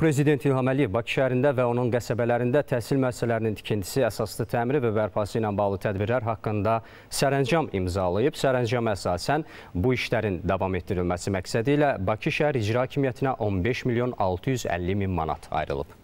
Prezident İlham Əliyev Bakı şəhərində və onun qəsəbələrində təhsil müəssisələrinin tikintisi, əsaslı təmiri və bərpası ilə bağlı tədbirlər haqqında sərəncam imzalayıb. Sərəncam əsasən bu işlərin davam etdirilməsi məqsədi ilə Bakı şəhər icra hakimiyyətinə 15 milyon 650 min manat ayrılıb.